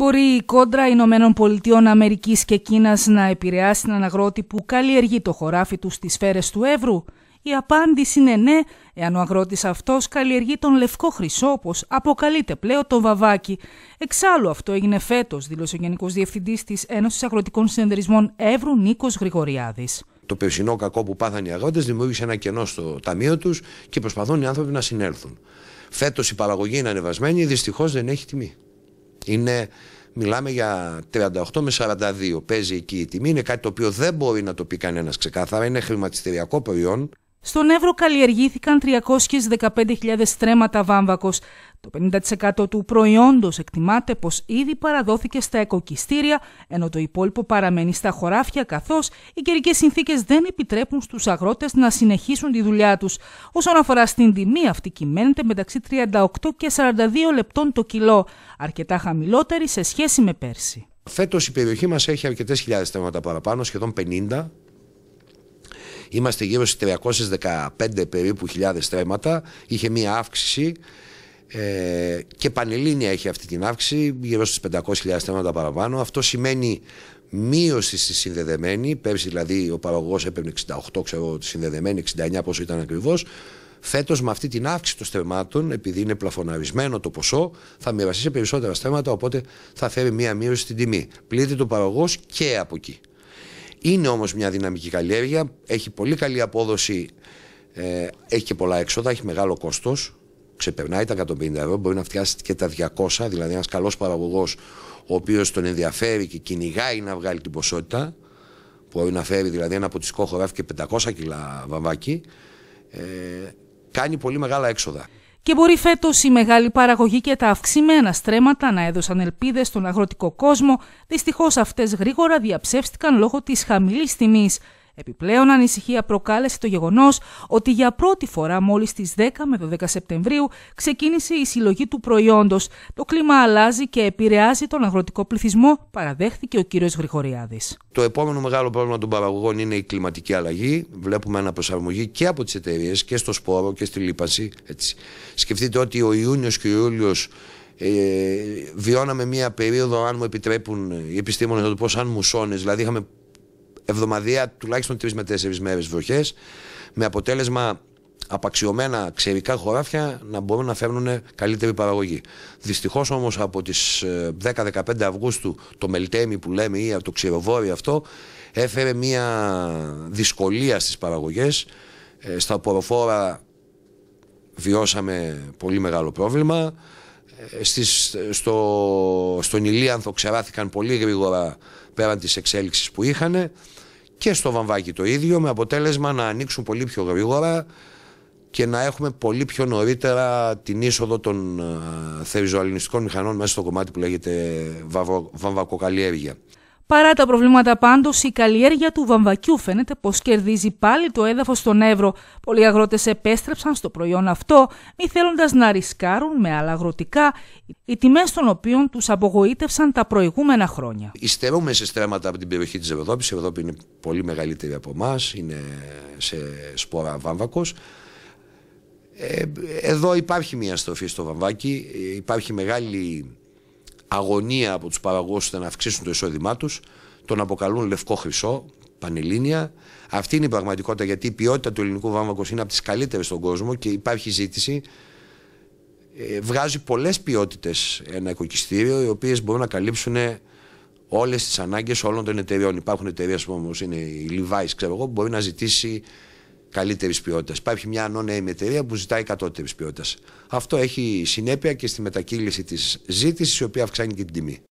Μπορεί η κόντρα Ηνωμένων Πολιτειών Αμερικής και Κίνας να επηρεάσει έναν αγρότη που καλλιεργεί το χωράφι του στις σφαίρες του Εύρου. Η απάντηση είναι ναι, εάν ο αγρότης αυτός καλλιεργεί τον λευκό χρυσό, όπως αποκαλείται πλέον το βαβάκι. Εξάλλου αυτό έγινε φέτος, δήλωσε ο Γενικός Διευθυντής της Ένωσης Αγροτικών Συνεδρισμών Εύρου Νίκος Γρηγοριάδης. Το περσινό κακό που πάθαν οι αγρότες δημιούργησε ένα κενό στο ταμείο τους και προσπαθούν οι άνθρωποι να συνέλθουν. Φέτος η παραγωγή είναι ανεβασμένη, δυστυχώς δεν έχει τιμή. Είναι, μιλάμε για 38 με 42. Παίζει εκεί η τιμή. Είναι κάτι το οποίο δεν μπορεί να το πει κανένας ξεκάθαρα. Είναι χρηματιστηριακό προϊόν. Στον Εύρο καλλιεργήθηκαν 315.000 στρέμματα βάμβακος. Το 50% του προϊόντος εκτιμάται πως ήδη παραδόθηκε στα εκοκιστήρια, ενώ το υπόλοιπο παραμένει στα χωράφια καθώς οι καιρικές συνθήκες δεν επιτρέπουν στους αγρότες να συνεχίσουν τη δουλειά τους. Όσον αφορά στην τιμή αυτή κυμαίνεται μεταξύ 38 και 42 λεπτών το κιλό, αρκετά χαμηλότερη σε σχέση με πέρσι. Φέτος η περιοχή μας έχει αρκετές χιλιάδες στρέμματα παραπάνω, σχεδόν 50 Είμαστε γύρω στις 315 περίπου χιλιάδες στρέμματα. Είχε μία αύξηση ε, και πανελλήνια έχει αυτή την αύξηση, γύρω στις 500.000 στρέμματα παραπάνω. Αυτό σημαίνει μείωση στη συνδεδεμένη. Πέρσι δηλαδή ο παραγωγός έπαιρνε 68, ξέρω, συνδεδεμένη, 69 πόσο ήταν ακριβώς. Φέτος, με αυτή την αύξηση των στρεμμάτων, επειδή είναι πλαφωναρισμένο το ποσό, θα μοιραστεί σε περισσότερα στρέμματα, οπότε θα φέρει μία μείωση στην τιμή. Πλήττει το παραγωγός και από εκεί. Είναι όμως μια δυναμική καλλιέργεια, έχει πολύ καλή απόδοση, ε, έχει και πολλά έξοδα, έχει μεγάλο κόστος, ξεπερνάει τα 150 ευρώ, μπορεί να φτιάξει και τα 200, δηλαδή ένας καλός παραγωγός ο οποίος τον ενδιαφέρει και κυνηγάει να βγάλει την ποσότητα, μπορεί να φέρει δηλαδή ένα τι χωράφι και 500 κιλά βαμβάκι, ε, κάνει πολύ μεγάλα έξοδα και μπορεί φέτος η μεγάλη παραγωγή και τα αυξημένα στρέμματα να έδωσαν ελπίδες στον αγροτικό κόσμο, δυστυχώς αυτές γρήγορα διαψεύστηκαν λόγω της χαμηλής τιμής. Επιπλέον, ανησυχία προκάλεσε το γεγονός ότι για πρώτη φορά μόλις στις 10 με 12 Σεπτεμβρίου ξεκίνησε η συλλογή του προϊόντος. Το κλίμα αλλάζει και επηρεάζει τον αγροτικό πληθυσμό, παραδέχθηκε ο κύριος Γρηγοριάδης. Το επόμενο μεγάλο πρόβλημα των παραγωγών είναι η κλιματική αλλαγή. Βλέπουμε αναπροσαρμογή και από τις εταιρείες και στο σπόρο και στη λίπαση. Έτσι. Σκεφτείτε ότι ο Ιούνιος και ο Ιούλιος ε, βιώναμε μία περίοδο, αν μου επιτρέπουν οι επιστήμονες να το πω, σαν μουσώνες. Δηλαδή, είχαμε Εβδομαδία, τουλάχιστον τουλάχιστον με τέσσερις μέρες βροχές, με αποτέλεσμα απαξιωμένα ξερικά χωράφια να μπορούν να φέρνουν καλύτερη παραγωγή. Δυστυχώς όμως από τις 10-15 ε, Αυγούστου το μελτέμι που λέμε ή το ξηροβόρι αυτό έφερε μια δυσκολία στις παραγωγές. Ε, στα ποροφόρα βιώσαμε πολύ μεγάλο πρόβλημα. Ε, στις, στο, στον Ηλίανθο ξεράθηκαν πολύ γρήγορα πέραν της εξέλιξης που είχαν και στο βαμβάκι το ίδιο με αποτέλεσμα να ανοίξουν πολύ πιο γρήγορα και να έχουμε πολύ πιο νωρίτερα την είσοδο των ε, θεριζοαλληνιστικών μηχανών μέσα στο κομμάτι που λέγεται βαμβακοκαλλιέργεια. Παρά τα προβλήματα πάντως, η καλλιέργεια του βαμβακιού φαίνεται πως κερδίζει πάλι το έδαφος στον Εύρο. Πολλοί αγρότες επέστρεψαν στο προϊόν αυτό, μη θέλοντας να ρισκάρουν με άλλα αγροτικά, οι τιμές των οποίων τους απογοήτευσαν τα προηγούμενα χρόνια. Υστερούμε σε στρέμματα από την περιοχή της Ευρώπης. Η Ευρώπη είναι πολύ μεγαλύτερη από εμάς, είναι σε σπόρα βάμβακος. Ε, εδώ υπάρχει μια στροφή στο βαμβάκι, ε, υπάρχει μεγάλη αγωνία από τους παραγωγούς ώστε να αυξήσουν το εισόδημά τους, τον αποκαλούν λευκό χρυσό, πανελλήνια. Αυτή είναι η πραγματικότητα γιατί η ποιότητα του ελληνικού βάμβακος είναι από τις καλύτερες στον κόσμο και υπάρχει ζήτηση. Ε, βγάζει πολλές ποιότητες ένα οικοκυστήριο οι οποίες μπορούν να καλύψουν όλες τις ανάγκες όλων των εταιριών. Υπάρχουν εταιρείες όπως είναι η Levi's, ξέρω εγώ, που μπορεί να ζητήσει καλύτερης ποιότητας. Υπάρχει μια non εταιρεία που ζητάει κατώτερης ποιότητας. Αυτό έχει συνέπεια και στη μετακύληση της ζήτησης, η οποία αυξάνει και την τιμή.